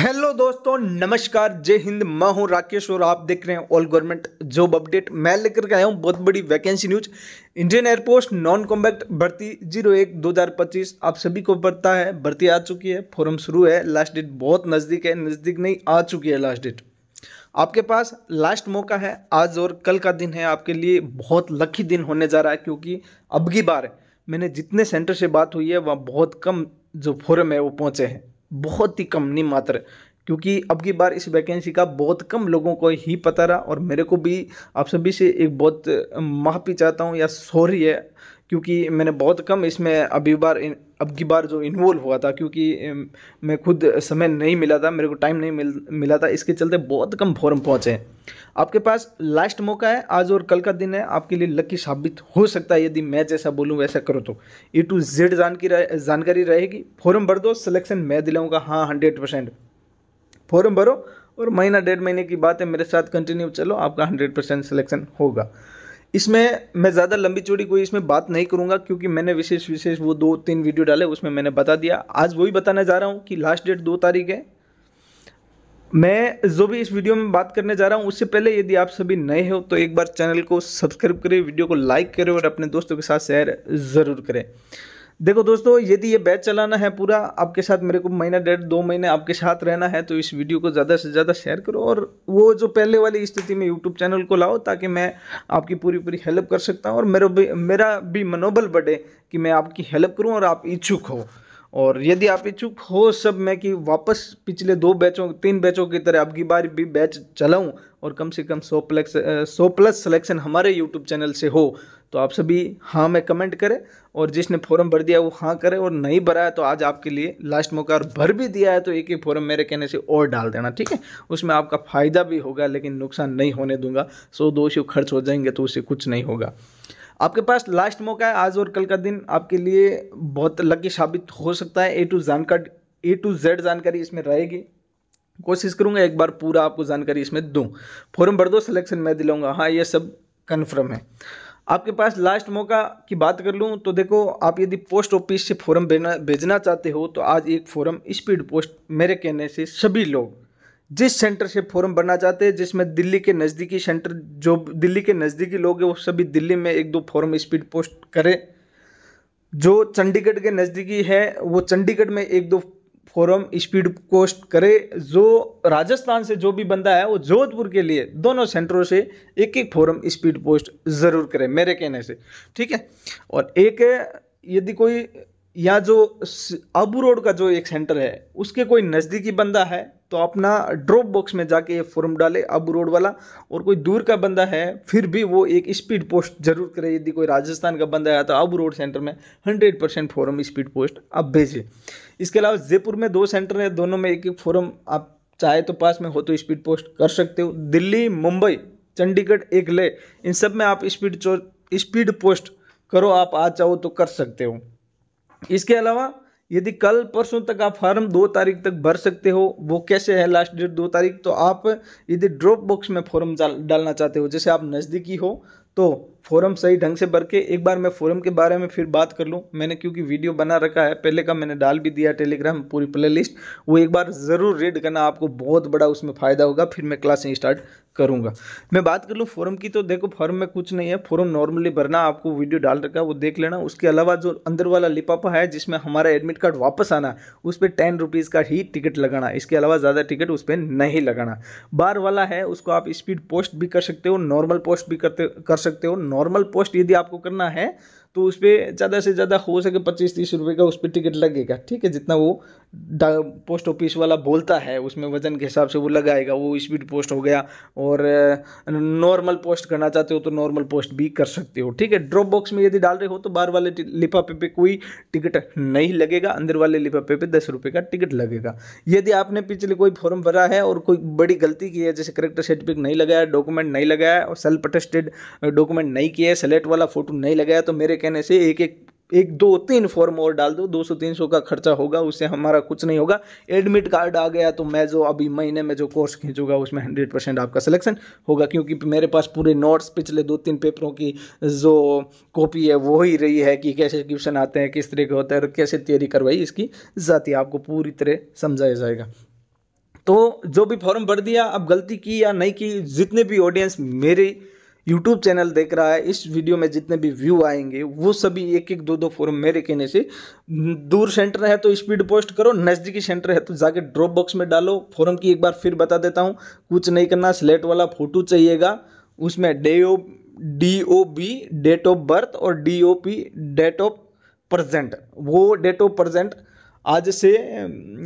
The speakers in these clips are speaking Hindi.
हेलो दोस्तों नमस्कार जय हिंद मैं हूं राकेश और आप देख रहे हैं ऑल गवर्नमेंट जॉब अपडेट मैं लेकर के आया हूं बहुत बड़ी vacancy news Indian air force non combatant भर्ती जीरो एक दो हज़ार पच्चीस आप सभी को पता है भर्ती आ चुकी है फॉर्म शुरू है लास्ट डेट बहुत नज़दीक है नज़दीक नहीं आ चुकी है लास्ट डेट आपके पास लास्ट मौका है आज और कल का दिन है आपके लिए बहुत लकी दिन होने जा रहा है क्योंकि अब की बार मैंने जितने सेंटर से बात हुई है वहाँ बहुत कम जो फॉरम है वो पहुँचे हैं बहुत ही कम नहीं मात्र क्योंकि अब की बार इस वैकेंसी का बहुत कम लोगों को ही पता रहा और मेरे को भी आप सभी से एक बहुत माफ़ी चाहता हूँ या सॉरी है क्योंकि मैंने बहुत कम इसमें अभी बार अब की बार जो इन्वॉल्व हुआ था क्योंकि मैं खुद समय नहीं मिला था मेरे को टाइम नहीं मिल मिला था इसके चलते बहुत कम फॉर्म पहुँचे आपके पास लास्ट मौका है आज और कल का दिन है आपके लिए लकी साबित हो सकता है यदि मैं जैसा बोलूँ वैसा करो तो ए टू जेड रहे, जानकारी रहेगी फॉर्म भर दो सिलेक्शन मैं दिलाऊँगा हाँ हंड्रेड परसेंट फॉर्म भरो और महीना डेढ़ महीने की बात है मेरे साथ कंटिन्यू चलो आपका हंड्रेड परसेंट सिलेक्शन होगा इसमें मैं ज़्यादा लंबी चौड़ी कोई इसमें बात नहीं करूँगा क्योंकि मैंने विशेष विशेष वो दो तीन वीडियो डाले उसमें मैंने बता दिया आज वही बताने जा रहा हूँ कि लास्ट डेट दो तारीख है मैं जो भी इस वीडियो में बात करने जा रहा हूँ उससे पहले यदि आप सभी नए हो तो एक बार चैनल को सब्सक्राइब करें वीडियो को लाइक करें और अपने दोस्तों के साथ शेयर ज़रूर करें देखो दोस्तों यदि तो ये बैच चलाना है पूरा आपके साथ मेरे को महीना डेढ़ दो महीने आपके साथ रहना है तो इस वीडियो को ज़्यादा से ज़्यादा शेयर करो और वो जो पहले वाली स्थिति में यूट्यूब चैनल को लाओ ताकि मैं आपकी पूरी पूरी हेल्प कर सकता हूँ और मेरा भी मेरा भी मनोबल बढ़े कि मैं आपकी हेल्प करूँ और आप इच्छुक हो और यदि आप इच्छुक हो सब मैं कि वापस पिछले दो बैचों तीन बैचों की तरह अब की बार भी बैच चलाऊं और कम से कम सौ प्लस सौ प्लस सिलेक्शन हमारे यूट्यूब चैनल से हो तो आप सभी हाँ में कमेंट करें और जिसने फॉर्म भर दिया वो हाँ करे और नहीं भरा है तो आज आपके लिए लास्ट मौका और भर भी दिया है तो एक ही फॉर्म मेरे कहने से और डाल देना ठीक है उसमें आपका फ़ायदा भी होगा लेकिन नुकसान नहीं होने दूंगा सो दो खर्च हो जाएंगे तो उससे कुछ नहीं होगा आपके पास लास्ट मौका है आज और कल का दिन आपके लिए बहुत लकी साबित हो सकता है ए टू जानकारी ए टू जेड जानकारी इसमें रहेगी कोशिश करूंगा एक बार पूरा आपको जानकारी इसमें दूँ फॉर्म भर दो सिलेक्शन मैं दिलाऊंगा हाँ ये सब कन्फर्म है आपके पास लास्ट मौका की बात कर लूँ तो देखो आप यदि पोस्ट ऑफिस से फॉर्म भेजना भेजना चाहते हो तो आज एक फॉर्म स्पीड पोस्ट मेरे कहने से सभी लोग जिस सेंटर से फोरम बनना चाहते हैं जिसमें दिल्ली के नज़दीकी सेंटर जो दिल्ली के नज़दीकी लोग हैं वो सभी दिल्ली में एक दो फोरम स्पीड पोस्ट करें जो चंडीगढ़ के नज़दीकी है वो चंडीगढ़ में एक दो फोरम स्पीड पोस्ट करे जो राजस्थान से जो भी बंदा है वो जोधपुर के लिए दोनों सेंटरों से एक एक फोरम स्पीड पोस्ट ज़रूर करे मेरे कहने से ठीक है और एक यदि कोई या जो आबू रोड का जो एक सेंटर है उसके कोई नज़दीकी बंदा है तो अपना ड्रॉप बॉक्स में जाके ये फॉर्म डाले आबू रोड वाला और कोई दूर का बंदा है फिर भी वो एक स्पीड पोस्ट जरूर करे यदि कोई राजस्थान का बंदा है तो आबू रोड सेंटर में hundred percent form speed post आप भेजें इसके अलावा जयपुर में दो सेंटर हैं दोनों में एक एक फॉरम आप चाहे तो पास में हो तो स्पीड पोस्ट कर सकते हो दिल्ली मुंबई चंडीगढ़ एक ले इन सब में आप स्पीड स्पीड पोस्ट करो आप आ चाहो तो कर सकते हो इसके अलावा यदि कल परसों तक आप फार्म दो तारीख तक भर सकते हो वो कैसे है लास्ट डेट दो तारीख तो आप यदि ड्रॉप बॉक्स में फॉर्म डालना चाहते हो जैसे आप नज़दीकी हो तो फॉरम सही ढंग से भर के एक बार मैं फॉरम के बारे में फिर बात कर लूँ मैंने क्योंकि वीडियो बना रखा है पहले का मैंने डाल भी दिया टेलीग्राम पूरी प्ले लिस्ट वो एक बार ज़रूर रीड करना आपको बहुत बड़ा उसमें फ़ायदा होगा फिर मैं क्लासें स्टार्ट करूँगा मैं बात कर लूँ फॉरम की तो देखो फॉरम में कुछ नहीं है फॉरम नॉर्मली भरना आपको वीडियो डाल रखा है वो देख लेना उसके अलावा जो अंदर वाला लिपापा है जिसमें हमारा एडमिट कार्ड वापस आना उस पर टेन रुपीज़ का ही टिकट लगाना इसके अलावा ज़्यादा टिकट उस पर नहीं लगाना बार वाला है उसको आप स्पीड पोस्ट भी कर सकते हो नॉर्मल पोस्ट भी करते कर सकते हो नॉर्मल पोस्ट यदि आपको करना है तो उस पर ज़्यादा से ज़्यादा हो सके पच्चीस तीस रुपये का उस पर टिकट लगेगा ठीक है जितना वो पोस्ट ऑफिस वाला बोलता है उसमें वज़न के हिसाब से वो लगाएगा वो स्पीड पोस्ट हो गया और नॉर्मल पोस्ट करना चाहते हो तो नॉर्मल पोस्ट भी कर सकते हो ठीक है ड्रॉप बॉक्स में यदि डाल रहे हो तो बाहर वाले लिफाफे पे कोई टिकट नहीं लगेगा अंदर वाले लिफाफे पे दस रुपये का टिकट लगेगा यदि आपने पिछले कोई फॉर्म भरा है और कोई बड़ी गलती की है जैसे करेक्टर सर्टिफिकेट नहीं लगाया डॉक्यूमेंट नहीं लगाया और सेल्फ अटेस्टेड डॉक्यूमेंट नहीं किया है सेलेक्ट वाला फोटो नहीं लगाया तो मेरे कहने से एक एक एक दो तीन फॉर्म और डाल दो दो सौ तीन सौ का खर्चा होगा उससे हमारा कुछ नहीं होगा एडमिट कार्ड आ गया तो मैं जो अभी महीने में जो कोर्स खींचूंगा उसमें हंड्रेड परसेंट आपका सिलेक्शन होगा क्योंकि मेरे पास पूरे नोट्स पिछले दो तीन पेपरों की जो कॉपी है वो ही रही है कि कैसे क्वेश्चन आते हैं किस तरीके होते हैं और कैसे तैयारी करवाई इसकी जाती आपको पूरी तरह समझाया जाएगा तो जो भी फॉर्म भर दिया अब गलती की या नहीं की जितने भी ऑडियंस मेरे यूट्यूब चैनल देख रहा है इस वीडियो में जितने भी व्यू आएंगे वो सभी एक एक दो दो फोरम मेरे कहने से दूर सेंटर है तो स्पीड पोस्ट करो नज़दीकी सेंटर है तो जाके ड्रॉप बॉक्स में डालो फोरम की एक बार फिर बता देता हूँ कुछ नहीं करना स्लेट वाला फोटो चाहिएगा उसमें day O D O B date of birth और D O P date of present वो डेट ऑफ प्रजेंट आज से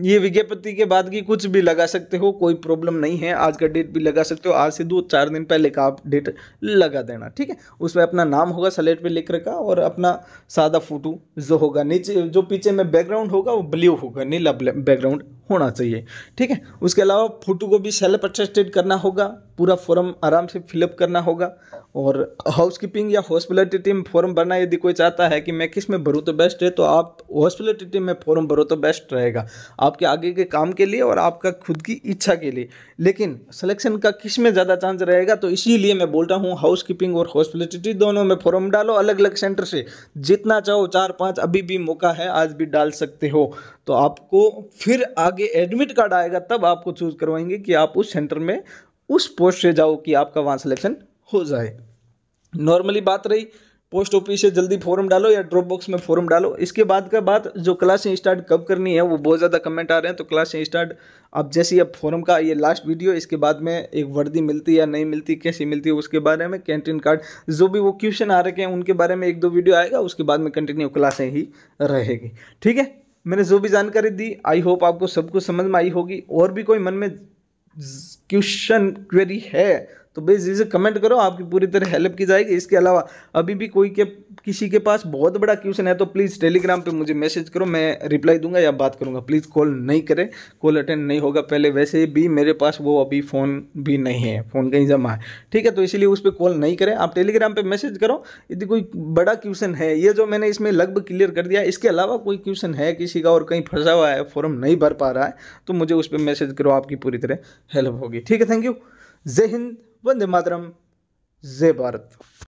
ये विज्ञापति के बाद की कुछ भी लगा सकते हो कोई प्रॉब्लम नहीं है आज का डेट भी लगा सकते हो आज से दो चार दिन पहले का आप डेट लगा देना ठीक है उसमें अपना नाम होगा सलेट पे लिख रखा और अपना सादा फोटो जो होगा नीचे जो पीछे में बैकग्राउंड होगा वो ब्लू होगा नीला बैकग्राउंड होना चाहिए ठीक है उसके अलावा फोटो को भी सेल्फ अटेस्टेड करना होगा पूरा फॉर्म आराम से फिलअप करना होगा और हाउस कीपिंग या हॉस्पिटलिटी टीम फॉर्म भरना यदि कोई चाहता है कि मैं किस में भरूँ तो बेस्ट है तो आप हॉस्पिटलिटी टीम में फॉर्म भरो तो बेस्ट रहेगा आपके आगे के काम के लिए और आपका खुद की इच्छा के लिए लेकिन सिलेक्शन का किस में ज़्यादा चांस रहेगा तो इसीलिए मैं बोल रहा हूँ हाउस कीपिंग और हॉस्पिटलिटी दोनों में फॉर्म डालो अलग अलग सेंटर से जितना चाहो चार पाँच अभी भी मौका है आज भी डाल सकते हो तो आपको फिर आगे एडमिट कार्ड आएगा तब आपको चूज़ करवाएंगे कि आप उस सेंटर में उस पोस्ट से जाओ कि आपका वहाँ सिलेक्शन हो जाए नॉर्मली बात रही पोस्ट ऑफिस से जल्दी फॉर्म डालो या ड्रॉप बॉक्स में फॉर्म डालो इसके बाद का बात जो क्लासें स्टार्ट कब करनी है वो बहुत ज़्यादा कमेंट आ रहे हैं तो क्लासें स्टार्ट अब जैसे अब फॉर्म का ये लास्ट वीडियो इसके बाद में एक वर्दी मिलती या नहीं मिलती कैसी मिलती है उसके बारे में कैंटीन कार्ड जो भी वो क्वेश्चन आ रखे हैं उनके बारे में एक दो वीडियो आएगा उसके बाद में कंटिन्यू क्लासें ही रहेगी ठीक है मैंने जो भी जानकारी दी आई होप आपको सब कुछ समझ में आई होगी और भी कोई मन में क्वेश्चन क्वेरी है तो बेज इसे कमेंट करो आपकी पूरी तरह हेल्प की जाएगी इसके अलावा अभी भी कोई के किसी के पास बहुत बड़ा क्वेश्चन है तो प्लीज़ टेलीग्राम पे मुझे मैसेज करो मैं रिप्लाई दूंगा या बात करूंगा प्लीज़ कॉल नहीं करें कॉल अटेंड नहीं होगा पहले वैसे भी मेरे पास वो अभी फ़ोन भी नहीं है फ़ोन कहीं जमा है ठीक है तो इसीलिए उस पर कॉल नहीं करें आप टेलीग्राम पर मैसेज करो यदि कोई बड़ा क्वेश्चन है ये जो मैंने इसमें लगभग क्लियर कर दिया इसके अलावा कोई क्वेश्चन है किसी का और कहीं फंसा हुआ है फॉर्म नहीं भर पा रहा है तो मुझे उस पर मैसेज करो आपकी पूरी तरह हेल्प होगी ठीक है थैंक यू जय हिंद વંદે માતરમ જય ભારત